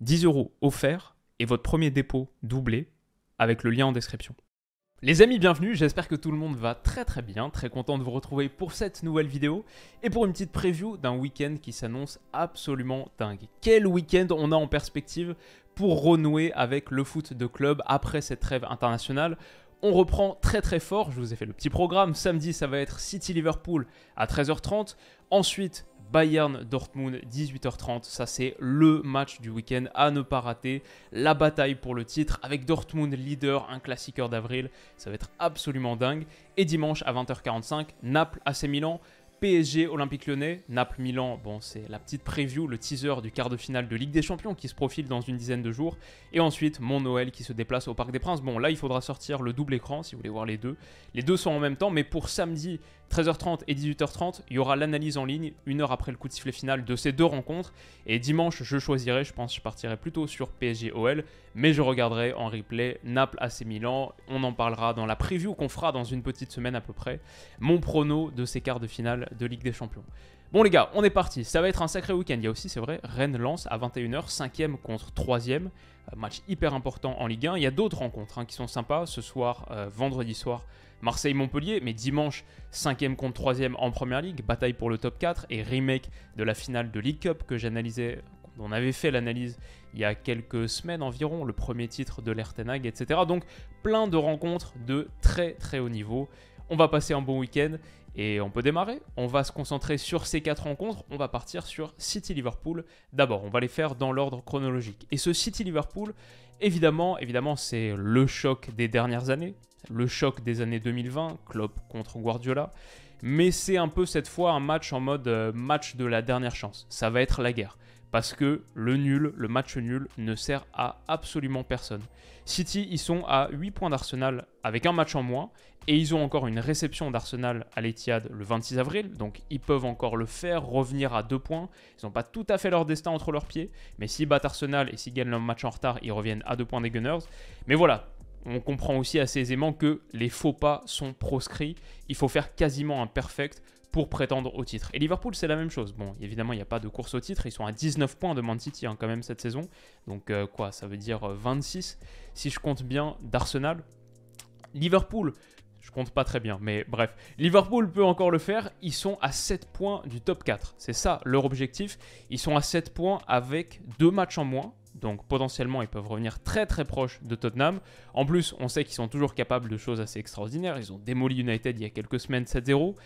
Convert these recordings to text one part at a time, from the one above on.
10 euros offerts et votre premier dépôt doublé avec le lien en description. Les amis, bienvenue, j'espère que tout le monde va très très bien, très content de vous retrouver pour cette nouvelle vidéo et pour une petite preview d'un week-end qui s'annonce absolument dingue. Quel week-end on a en perspective pour renouer avec le foot de club après cette trêve internationale on reprend très très fort, je vous ai fait le petit programme, samedi ça va être City Liverpool à 13h30, ensuite Bayern Dortmund 18h30. Ça c'est le match du week-end à ne pas rater. La bataille pour le titre avec Dortmund leader, un classiqueur d'avril. Ça va être absolument dingue. Et dimanche à 20h45, Naples AC Milan. PSG Olympique Lyonnais, Naples-Milan, bon c'est la petite preview, le teaser du quart de finale de Ligue des Champions qui se profile dans une dizaine de jours. Et ensuite mon Noël qui se déplace au Parc des Princes. Bon là il faudra sortir le double écran si vous voulez voir les deux. Les deux sont en même temps, mais pour samedi 13h30 et 18h30, il y aura l'analyse en ligne, une heure après le coup de sifflet final de ces deux rencontres. Et dimanche, je choisirai, je pense, je partirai plutôt sur PSG-OL, mais je regarderai en replay Naples AC Milan. On en parlera dans la preview qu'on fera dans une petite semaine à peu près. Mon prono de ces quarts de finale de Ligue des Champions. Bon les gars, on est parti. Ça va être un sacré week-end. Il y a aussi, c'est vrai, Rennes-Lance à 21h, 5 e contre 3 e euh, Match hyper important en Ligue 1. Il y a d'autres rencontres hein, qui sont sympas. Ce soir, euh, vendredi soir, Marseille-Montpellier, mais dimanche, 5ème contre 3ème en Première Ligue, bataille pour le top 4 et remake de la finale de League Cup que j'analysais, on avait fait l'analyse il y a quelques semaines environ, le premier titre de l'Ertenag, etc. Donc plein de rencontres de très très haut niveau. On va passer un bon week-end et on peut démarrer. On va se concentrer sur ces quatre rencontres. On va partir sur City Liverpool. D'abord, on va les faire dans l'ordre chronologique. Et ce City Liverpool, évidemment, évidemment, c'est le choc des dernières années, le choc des années 2020, Klopp contre Guardiola. Mais c'est un peu cette fois un match en mode euh, match de la dernière chance. Ça va être la guerre parce que le nul, le match nul ne sert à absolument personne. City, ils sont à 8 points d'Arsenal avec un match en moins et ils ont encore une réception d'Arsenal à l'Etihad le 26 avril, donc ils peuvent encore le faire, revenir à 2 points. Ils n'ont pas tout à fait leur destin entre leurs pieds, mais s'ils battent Arsenal et s'ils gagnent leur match en retard, ils reviennent à 2 points des Gunners. Mais voilà, on comprend aussi assez aisément que les faux pas sont proscrits. Il faut faire quasiment un perfect pour prétendre au titre. Et Liverpool, c'est la même chose. Bon, évidemment, il n'y a pas de course au titre. Ils sont à 19 points de Man City hein, quand même cette saison. Donc euh, quoi, ça veut dire 26 euh, si je compte bien d'Arsenal. Liverpool, je compte pas très bien, mais bref. Liverpool peut encore le faire, ils sont à 7 points du top 4. C'est ça leur objectif. Ils sont à 7 points avec deux matchs en moins. Donc potentiellement, ils peuvent revenir très très proche de Tottenham. En plus, on sait qu'ils sont toujours capables de choses assez extraordinaires. Ils ont démoli United il y a quelques semaines 7-0.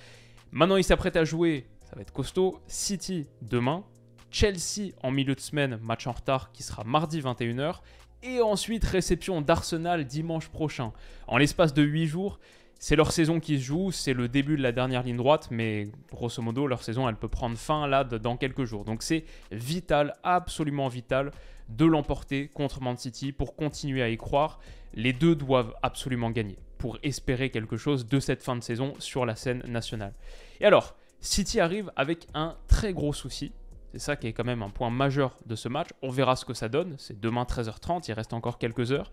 Maintenant, ils s'apprêtent à jouer, ça va être costaud. City demain, Chelsea en milieu de semaine, match en retard qui sera mardi 21h, et ensuite réception d'Arsenal dimanche prochain. En l'espace de 8 jours, c'est leur saison qui se joue, c'est le début de la dernière ligne droite, mais grosso modo, leur saison, elle peut prendre fin là dans quelques jours. Donc c'est vital, absolument vital, de l'emporter contre Man City pour continuer à y croire. Les deux doivent absolument gagner pour espérer quelque chose de cette fin de saison sur la scène nationale. Et alors, City arrive avec un très gros souci. C'est ça qui est quand même un point majeur de ce match. On verra ce que ça donne. C'est demain 13h30, il reste encore quelques heures.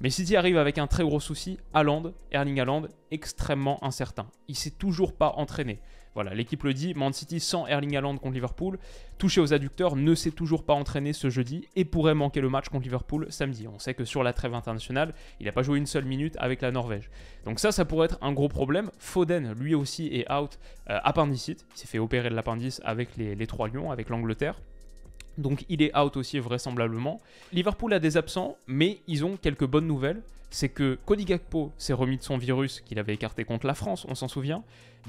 Mais City arrive avec un très gros souci. Haaland, Erling Haaland, extrêmement incertain. Il s'est toujours pas entraîné. Voilà, l'équipe le dit, Man City sans Erling Haaland contre Liverpool, touché aux adducteurs, ne s'est toujours pas entraîné ce jeudi et pourrait manquer le match contre Liverpool samedi. On sait que sur la trêve internationale, il n'a pas joué une seule minute avec la Norvège. Donc ça, ça pourrait être un gros problème. Foden, lui aussi, est out euh, appendicite. Il s'est fait opérer de l'appendice avec les, les trois lions, avec l'Angleterre. Donc il est out aussi vraisemblablement. Liverpool a des absents, mais ils ont quelques bonnes nouvelles. C'est que Cody Gakpo s'est remis de son virus qu'il avait écarté contre la France, on s'en souvient.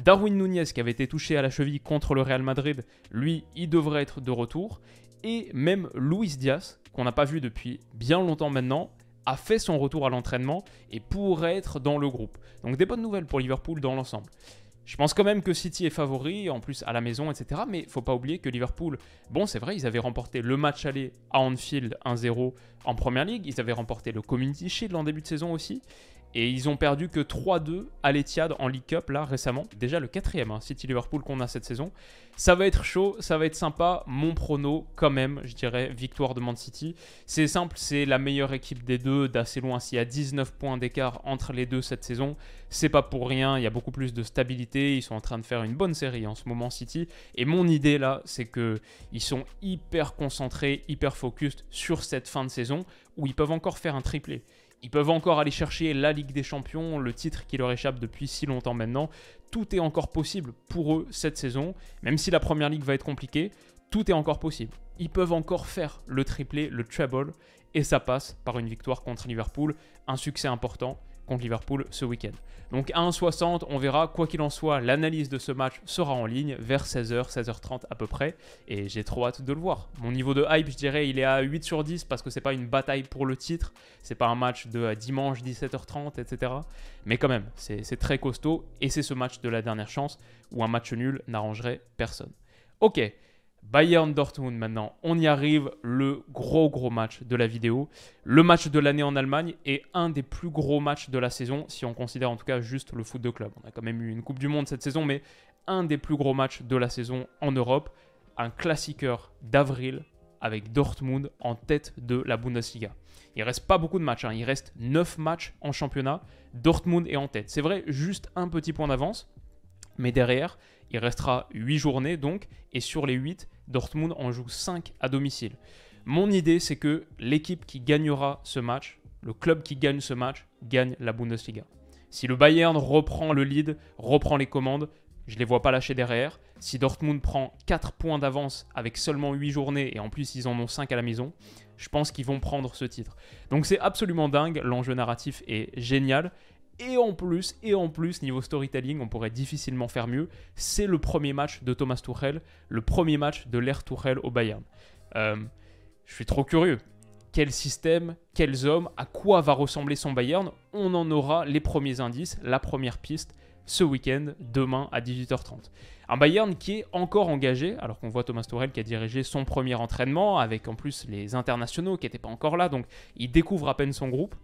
Darwin Nunez, qui avait été touché à la cheville contre le Real Madrid, lui, il devrait être de retour. Et même Luis Diaz, qu'on n'a pas vu depuis bien longtemps maintenant, a fait son retour à l'entraînement et pourrait être dans le groupe. Donc des bonnes nouvelles pour Liverpool dans l'ensemble. Je pense quand même que City est favori, en plus à la maison, etc. Mais il faut pas oublier que Liverpool, bon, c'est vrai, ils avaient remporté le match aller à Anfield 1-0 en première ligue. Ils avaient remporté le Community Shield en début de saison aussi. Et ils ont perdu que 3-2 à Letiade en League Cup, là, récemment. Déjà le quatrième hein, City-Liverpool qu'on a cette saison. Ça va être chaud, ça va être sympa. Mon prono, quand même, je dirais, victoire de Man City. C'est simple, c'est la meilleure équipe des deux, d'assez loin. S'il y a 19 points d'écart entre les deux cette saison, c'est pas pour rien. Il y a beaucoup plus de stabilité. Ils sont en train de faire une bonne série en ce moment, City. Et mon idée, là, c'est que ils sont hyper concentrés, hyper focus sur cette fin de saison où ils peuvent encore faire un triplé. Ils peuvent encore aller chercher la Ligue des Champions, le titre qui leur échappe depuis si longtemps maintenant. Tout est encore possible pour eux cette saison, même si la Première Ligue va être compliquée, tout est encore possible. Ils peuvent encore faire le triplé, le treble, et ça passe par une victoire contre Liverpool, un succès important contre Liverpool ce week-end. Donc à 1,60, on verra. Quoi qu'il en soit, l'analyse de ce match sera en ligne vers 16h, 16h30 à peu près. Et j'ai trop hâte de le voir. Mon niveau de hype, je dirais, il est à 8 sur 10 parce que c'est pas une bataille pour le titre. C'est pas un match de dimanche 17h30, etc. Mais quand même, c'est très costaud. Et c'est ce match de la dernière chance où un match nul n'arrangerait personne. Ok. Bayern Dortmund maintenant, on y arrive, le gros gros match de la vidéo, le match de l'année en Allemagne et un des plus gros matchs de la saison, si on considère en tout cas juste le foot de club. On a quand même eu une Coupe du Monde cette saison, mais un des plus gros matchs de la saison en Europe, un classiqueur d'avril avec Dortmund en tête de la Bundesliga. Il reste pas beaucoup de matchs, hein. il reste 9 matchs en championnat, Dortmund est en tête. C'est vrai, juste un petit point d'avance, mais derrière, il restera 8 journées donc, et sur les 8, Dortmund en joue 5 à domicile. Mon idée, c'est que l'équipe qui gagnera ce match, le club qui gagne ce match, gagne la Bundesliga. Si le Bayern reprend le lead, reprend les commandes, je ne les vois pas lâcher derrière. Si Dortmund prend 4 points d'avance avec seulement 8 journées et en plus ils en ont 5 à la maison, je pense qu'ils vont prendre ce titre. Donc c'est absolument dingue, l'enjeu narratif est génial et en plus, et en plus, niveau storytelling, on pourrait difficilement faire mieux. C'est le premier match de Thomas Tuchel, le premier match de l'ère Tuchel au Bayern. Euh, je suis trop curieux. Quel système, quels hommes, à quoi va ressembler son Bayern On en aura les premiers indices, la première piste ce week-end, demain à 18h30. Un Bayern qui est encore engagé, alors qu'on voit Thomas Tuchel qui a dirigé son premier entraînement, avec en plus les internationaux qui n'étaient pas encore là, donc il découvre à peine son groupe.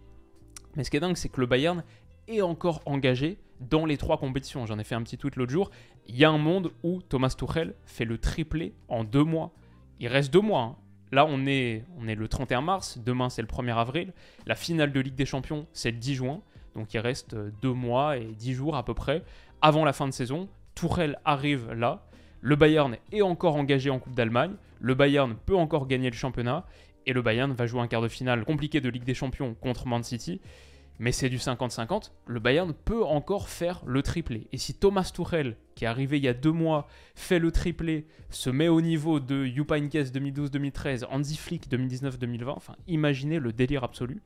Mais ce qui est dingue, c'est que le Bayern et encore engagé dans les trois compétitions. J'en ai fait un petit tweet l'autre jour. Il y a un monde où Thomas Tuchel fait le triplé en deux mois. Il reste deux mois. Hein. Là, on est, on est le 31 mars. Demain, c'est le 1er avril. La finale de Ligue des Champions, c'est le 10 juin. Donc, il reste euh, deux mois et dix jours à peu près avant la fin de saison. Tourelle arrive là. Le Bayern est encore engagé en Coupe d'Allemagne. Le Bayern peut encore gagner le championnat. Et le Bayern va jouer un quart de finale compliqué de Ligue des Champions contre Man City mais c'est du 50-50, le Bayern peut encore faire le triplé. Et si Thomas Tuchel, qui est arrivé il y a deux mois, fait le triplé, se met au niveau de Jupp 2012-2013, Hansi Flick 2019-2020, enfin imaginez le délire absolu.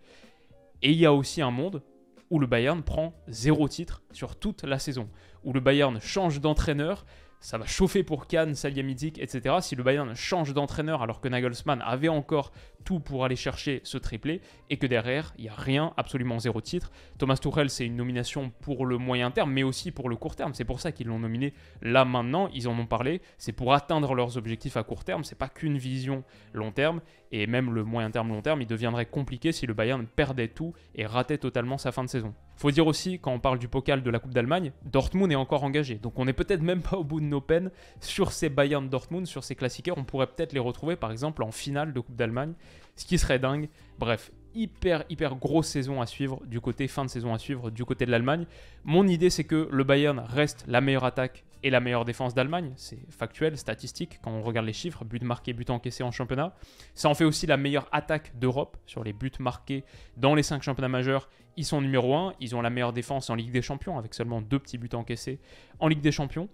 Et il y a aussi un monde où le Bayern prend zéro titre sur toute la saison, où le Bayern change d'entraîneur, ça va chauffer pour Kane, Salihamidzic, etc. Si le Bayern change d'entraîneur alors que Nagelsmann avait encore tout pour aller chercher ce triplé et que derrière, il n'y a rien, absolument zéro titre. Thomas Tuchel, c'est une nomination pour le moyen terme, mais aussi pour le court terme. C'est pour ça qu'ils l'ont nominé là maintenant, ils en ont parlé. C'est pour atteindre leurs objectifs à court terme, c'est pas qu'une vision long terme. Et même le moyen terme, long terme, il deviendrait compliqué si le Bayern perdait tout et ratait totalement sa fin de saison. Faut dire aussi, quand on parle du pokal de la Coupe d'Allemagne, Dortmund est encore engagé. Donc on n'est peut-être même pas au bout de nos peines sur ces Bayern Dortmund, sur ces classiques, On pourrait peut-être les retrouver par exemple en finale de Coupe d'Allemagne, ce qui serait dingue. Bref, hyper hyper grosse saison à suivre du côté fin de saison à suivre du côté de l'Allemagne. Mon idée c'est que le Bayern reste la meilleure attaque et la meilleure défense d'Allemagne. C'est factuel, statistique. Quand on regarde les chiffres, buts marqués, buts encaissés en championnat. Ça en fait aussi la meilleure attaque d'Europe sur les buts marqués dans les 5 championnats majeurs. Ils sont numéro 1. Ils ont la meilleure défense en Ligue des Champions avec seulement deux petits buts encaissés en Ligue des Champions.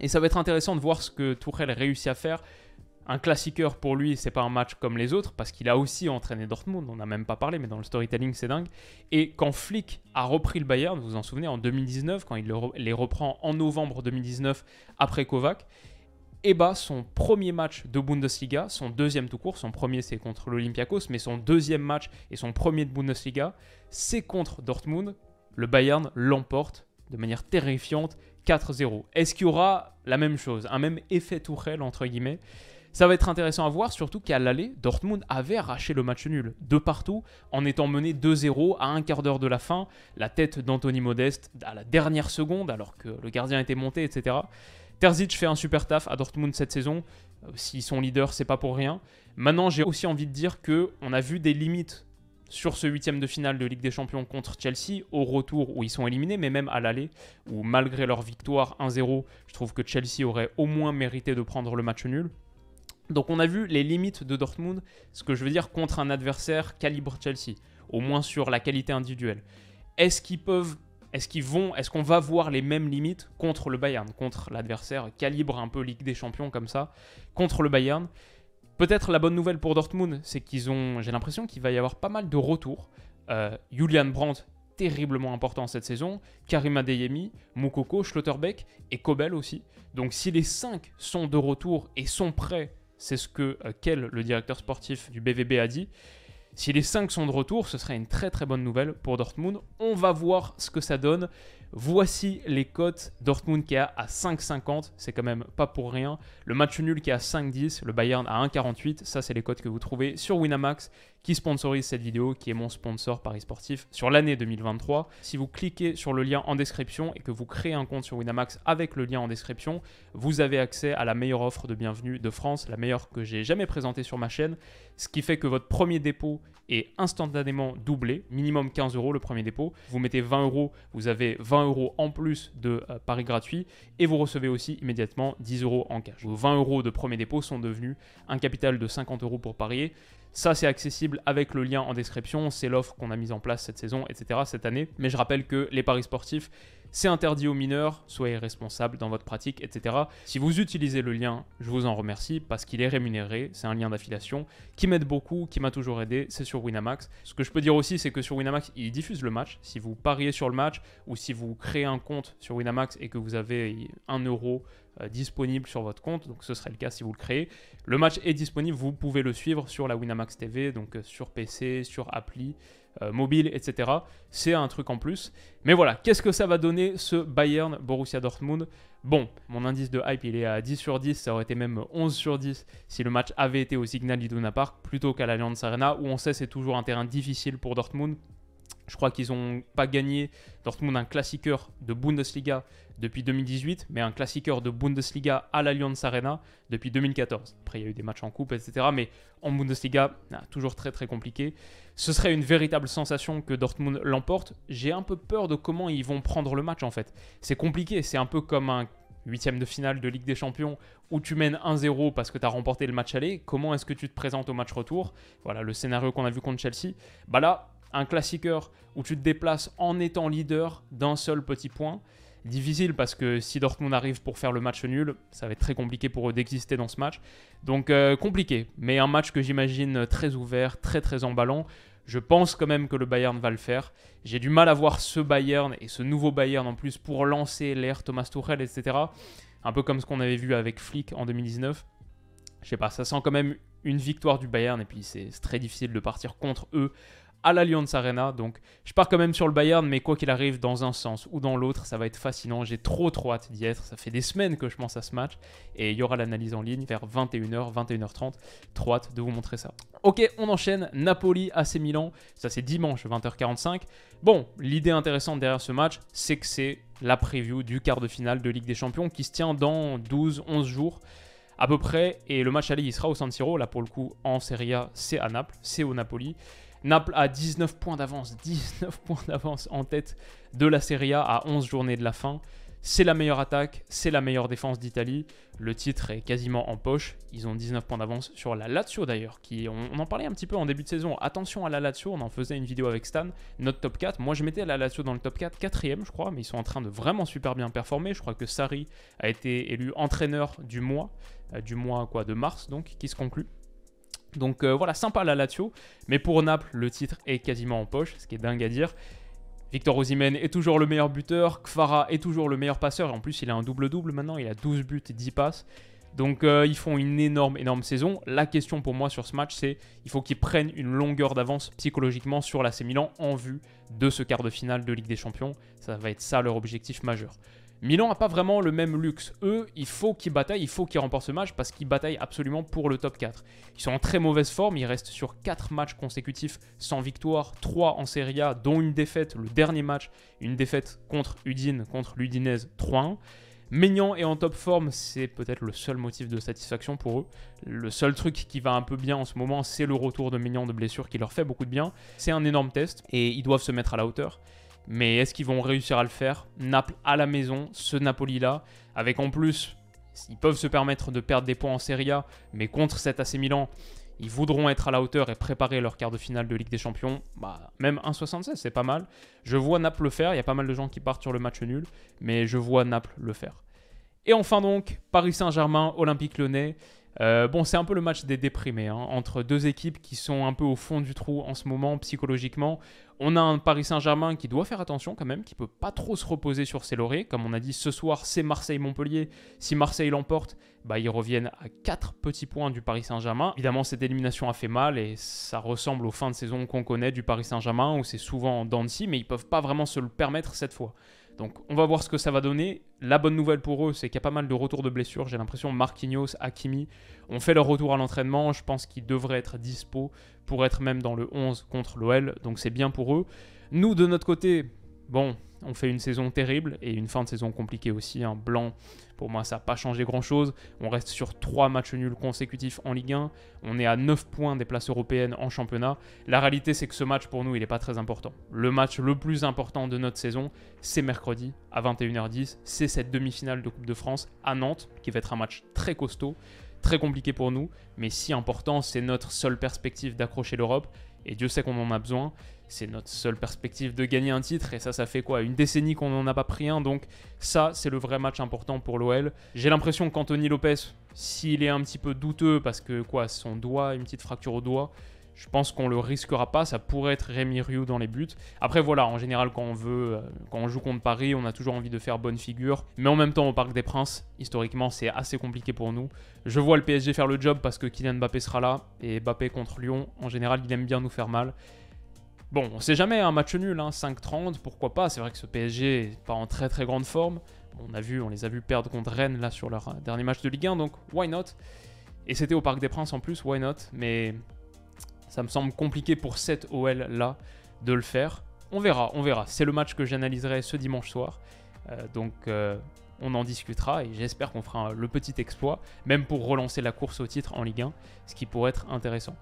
Et ça va être intéressant de voir ce que Tourelle réussit à faire un classiqueur pour lui, c'est pas un match comme les autres, parce qu'il a aussi entraîné Dortmund, on n'a même pas parlé, mais dans le storytelling c'est dingue. Et quand Flick a repris le Bayern, vous vous en souvenez, en 2019, quand il les reprend en novembre 2019 après Kovac, et eh bah ben, son premier match de Bundesliga, son deuxième tout court, son premier c'est contre l'Olympiakos, mais son deuxième match et son premier de Bundesliga, c'est contre Dortmund. Le Bayern l'emporte de manière terrifiante 4-0. Est-ce qu'il y aura la même chose, un même effet tourelle entre guillemets ça va être intéressant à voir, surtout qu'à l'aller, Dortmund avait arraché le match nul, de partout, en étant mené 2-0 à un quart d'heure de la fin, la tête d'Anthony Modeste à la dernière seconde, alors que le gardien était monté, etc. Terzic fait un super taf à Dortmund cette saison. Euh, s'ils sont leaders, c'est pas pour rien. Maintenant, j'ai aussi envie de dire que on a vu des limites sur ce huitième de finale de Ligue des Champions contre Chelsea, au retour où ils sont éliminés, mais même à l'aller, où malgré leur victoire 1-0, je trouve que Chelsea aurait au moins mérité de prendre le match nul. Donc on a vu les limites de Dortmund, ce que je veux dire contre un adversaire calibre Chelsea, au moins sur la qualité individuelle. Est-ce qu'ils peuvent, est-ce qu'ils vont, est-ce qu'on va voir les mêmes limites contre le Bayern, contre l'adversaire calibre un peu Ligue des Champions comme ça, contre le Bayern Peut-être la bonne nouvelle pour Dortmund, c'est qu'ils ont, j'ai l'impression qu'il va y avoir pas mal de retours. Euh, Julian Brandt terriblement important cette saison, Karim Adeyemi, Moukoko, Schlotterbeck et Kobel aussi. Donc si les 5 sont de retour et sont prêts c'est ce que quel euh, le directeur sportif du BVB, a dit. Si les 5 sont de retour, ce serait une très très bonne nouvelle pour Dortmund. On va voir ce que ça donne. Voici les cotes Dortmund qui est à 5,50, c'est quand même pas pour rien. Le match nul qui est à 5,10, le Bayern à 1,48, ça c'est les cotes que vous trouvez sur Winamax qui sponsorise cette vidéo, qui est mon sponsor Paris Sportif sur l'année 2023. Si vous cliquez sur le lien en description et que vous créez un compte sur Winamax avec le lien en description, vous avez accès à la meilleure offre de bienvenue de France, la meilleure que j'ai jamais présentée sur ma chaîne, ce qui fait que votre premier dépôt est instantanément doublé, minimum 15 euros le premier dépôt. Vous mettez 20 euros, vous avez 20 20 euros en plus de euh, paris gratuits et vous recevez aussi immédiatement 10 euros en cash. Vos 20 euros de premier dépôt sont devenus un capital de 50 euros pour parier. Ça, c'est accessible avec le lien en description. C'est l'offre qu'on a mise en place cette saison, etc. cette année. Mais je rappelle que les paris sportifs, c'est interdit aux mineurs. Soyez responsable dans votre pratique, etc. Si vous utilisez le lien, je vous en remercie parce qu'il est rémunéré. C'est un lien d'affiliation qui m'aide beaucoup, qui m'a toujours aidé, c'est sur Winamax. Ce que je peux dire aussi, c'est que sur Winamax, ils diffusent le match. Si vous pariez sur le match ou si vous créez un compte sur Winamax et que vous avez un euro euh, disponible sur votre compte, donc ce serait le cas si vous le créez. Le match est disponible, vous pouvez le suivre sur la Winamax TV, donc euh, sur PC, sur appli, euh, mobile, etc. C'est un truc en plus. Mais voilà, qu'est-ce que ça va donner ce Bayern Borussia Dortmund Bon, mon indice de hype, il est à 10 sur 10, ça aurait été même 11 sur 10 si le match avait été au Signal Iduna Park plutôt qu'à l'Allianz Arena, où on sait c'est toujours un terrain difficile pour Dortmund, je crois qu'ils n'ont pas gagné Dortmund un classiqueur de Bundesliga depuis 2018, mais un classiqueur de Bundesliga à l'Allianz Arena depuis 2014. Après, il y a eu des matchs en coupe, etc. Mais en Bundesliga, ah, toujours très très compliqué. Ce serait une véritable sensation que Dortmund l'emporte. J'ai un peu peur de comment ils vont prendre le match en fait. C'est compliqué, c'est un peu comme un huitième de finale de Ligue des Champions où tu mènes 1-0 parce que tu as remporté le match aller, comment est-ce que tu te présentes au match retour Voilà le scénario qu'on a vu contre Chelsea. Bah là, un classiqueur où tu te déplaces en étant leader d'un seul petit point. Difficile parce que si Dortmund arrive pour faire le match nul, ça va être très compliqué pour eux d'exister dans ce match. Donc euh, compliqué, mais un match que j'imagine très ouvert, très très emballant. Je pense quand même que le Bayern va le faire. J'ai du mal à voir ce Bayern et ce nouveau Bayern en plus pour lancer l'air Thomas Tuchel, etc. Un peu comme ce qu'on avait vu avec Flick en 2019. Je sais pas, ça sent quand même une victoire du Bayern et puis c'est très difficile de partir contre eux à l'Allianz Arena. Donc je pars quand même sur le Bayern, mais quoi qu'il arrive, dans un sens ou dans l'autre, ça va être fascinant. J'ai trop trop hâte d'y être. Ça fait des semaines que je pense à ce match. Et il y aura l'analyse en ligne vers 21h, 21h30. Trop hâte de vous montrer ça. Ok, on enchaîne. Napoli, à à Milan. Ça c'est dimanche, 20h45. Bon, l'idée intéressante derrière ce match, c'est que c'est la preview du quart de finale de Ligue des Champions qui se tient dans 12-11 jours à peu près. Et le match aller, il sera au San Siro. Là, pour le coup, en Serie A, c'est à Naples, c'est au Napoli. Naples a 19 points d'avance, 19 points d'avance en tête de la Serie A à 11 journées de la fin. C'est la meilleure attaque, c'est la meilleure défense d'Italie. Le titre est quasiment en poche. Ils ont 19 points d'avance sur la Lazio d'ailleurs, qui on, en parlait un petit peu en début de saison. Attention à la Lazio, on en faisait une vidéo avec Stan, notre top 4. Moi je mettais la Lazio dans le top 4, quatrième je crois, mais ils sont en train de vraiment super bien performer. Je crois que Sari a été élu entraîneur du mois, euh, du mois quoi de mars donc, qui se conclut. Donc euh, voilà, sympa la Lazio. Mais pour Naples, le titre est quasiment en poche, ce qui est dingue à dire. Victor Osimhen est toujours le meilleur buteur, Kfara est toujours le meilleur passeur, et en plus il a un double-double maintenant, il a 12 buts et 10 passes. Donc euh, ils font une énorme, énorme saison. La question pour moi sur ce match, c'est il faut qu'ils prennent une longueur d'avance psychologiquement sur la Milan en vue de ce quart de finale de Ligue des Champions. Ça va être ça leur objectif majeur. Milan n'a pas vraiment le même luxe. Eux, il faut qu'ils bataillent, il faut qu'ils remportent ce match parce qu'ils bataillent absolument pour le top 4. Ils sont en très mauvaise forme, ils restent sur 4 matchs consécutifs sans victoire, 3 en Serie A, dont une défaite, le dernier match, une défaite contre Udine, contre l'Udinese 3-1. Maignan est en top forme, c'est peut-être le seul motif de satisfaction pour eux. Le seul truc qui va un peu bien en ce moment, c'est le retour de Maignan de blessure qui leur fait beaucoup de bien. C'est un énorme test et ils doivent se mettre à la hauteur. Mais est-ce qu'ils vont réussir à le faire Naples à la maison, ce Napoli-là, avec en plus, ils peuvent se permettre de perdre des points en Serie A, mais contre cet AC Milan, ils voudront être à la hauteur et préparer leur quart de finale de Ligue des Champions. Bah, même 1,76, c'est pas mal. Je vois Naples le faire, il y a pas mal de gens qui partent sur le match nul, mais je vois Naples le faire. Et enfin donc, Paris Saint-Germain, Olympique Lyonnais. Euh, bon, c'est un peu le match des déprimés, hein, entre deux équipes qui sont un peu au fond du trou en ce moment psychologiquement. On a un Paris Saint-Germain qui doit faire attention quand même, qui peut pas trop se reposer sur ses lauriers. Comme on a dit ce soir, c'est Marseille-Montpellier. Si Marseille l'emporte, bah, ils reviennent à 4 petits points du Paris Saint-Germain. Évidemment, cette élimination a fait mal et ça ressemble aux fins de saison qu'on connaît du Paris Saint-Germain où c'est souvent en mais ils peuvent pas vraiment se le permettre cette fois. Donc on va voir ce que ça va donner. La bonne nouvelle pour eux, c'est qu'il y a pas mal de retours de blessures. J'ai l'impression Marquinhos, Akimi, ont fait leur retour à l'entraînement. Je pense qu'ils devraient être dispo pour être même dans le 11 contre l'OL. Donc c'est bien pour eux. Nous, de notre côté, bon, on fait une saison terrible et une fin de saison compliquée aussi. Un hein. Blanc pour moi, ça n'a pas changé grand-chose. On reste sur 3 matchs nuls consécutifs en Ligue 1. On est à 9 points des places européennes en championnat. La réalité, c'est que ce match, pour nous, il n'est pas très important. Le match le plus important de notre saison, c'est mercredi à 21h10. C'est cette demi-finale de Coupe de France à Nantes, qui va être un match très costaud, très compliqué pour nous, mais si important, c'est notre seule perspective d'accrocher l'Europe. Et Dieu sait qu'on en a besoin c'est notre seule perspective de gagner un titre et ça ça fait quoi une décennie qu'on n'en a pas pris un donc ça c'est le vrai match important pour l'OL. J'ai l'impression qu'Anthony Lopez s'il est un petit peu douteux parce que quoi son doigt une petite fracture au doigt je pense qu'on le risquera pas, ça pourrait être Rémi Ryu dans les buts. Après voilà, en général quand on veut, euh, quand on joue contre Paris, on a toujours envie de faire bonne figure. Mais en même temps au Parc des Princes, historiquement c'est assez compliqué pour nous. Je vois le PSG faire le job parce que Kylian Mbappé sera là, et Mbappé contre Lyon, en général il aime bien nous faire mal. Bon, on sait jamais, un hein, match nul, 5-30, hein, pourquoi pas. C'est vrai que ce PSG n'est pas en très très grande forme. On, a vu, on les a vus perdre contre Rennes là sur leur euh, dernier match de Ligue 1, donc why not Et c'était au Parc des Princes en plus, why not Mais ça me semble compliqué pour cette OL là de le faire. On verra, on verra. C'est le match que j'analyserai ce dimanche soir. Euh, donc euh, on en discutera et j'espère qu'on fera le petit exploit, même pour relancer la course au titre en Ligue 1, ce qui pourrait être intéressant.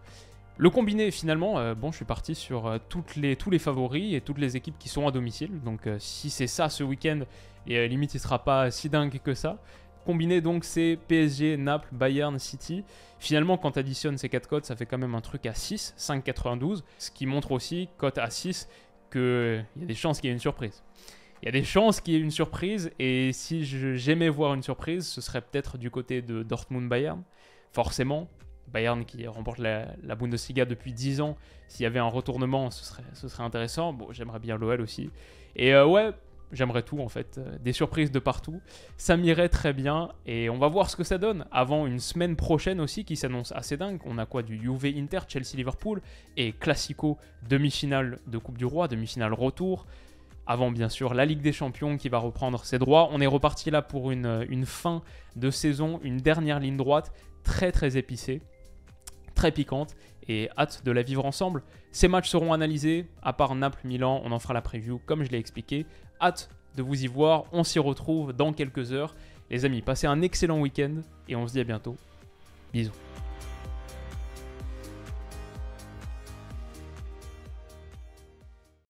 Le combiné, finalement, euh, bon, je suis parti sur euh, les, tous les favoris et toutes les équipes qui sont à domicile. Donc, euh, si c'est ça ce week-end, et limite, il sera pas si dingue que ça. Combiné, donc, c'est PSG, Naples, Bayern, City. Finalement, quand tu additionnes ces quatre cotes, ça fait quand même un truc à 6, 5,92. Ce qui montre aussi, cote à 6, qu'il y a des chances qu'il y ait une surprise. Il y a des chances qu'il y ait une surprise, et si j'aimais voir une surprise, ce serait peut-être du côté de Dortmund-Bayern forcément, Bayern qui remporte la, Bundesliga depuis 10 ans, s'il y avait un retournement, ce serait, intéressant. Bon, j'aimerais bien l'OL aussi. Et euh, ouais, j'aimerais tout en fait. Euh, des surprises de partout. Ça m'irait très bien et on va voir ce que ça donne avant une semaine prochaine aussi qui s'annonce assez dingue. On a quoi du UV Inter, Chelsea Liverpool et Classico demi-finale de Coupe du Roi, demi-finale retour. Avant bien sûr la Ligue des Champions qui va reprendre ses droits. On est reparti là pour une fin de saison, une dernière ligne droite très très épicée très piquante et hâte de la vivre ensemble. Ces matchs seront analysés, à part Naples-Milan, on en fera la preview comme je l'ai expliqué. Hâte de vous y voir, on s'y retrouve dans quelques heures. Les amis, passez un excellent week-end et on se dit à bientôt. Bisous.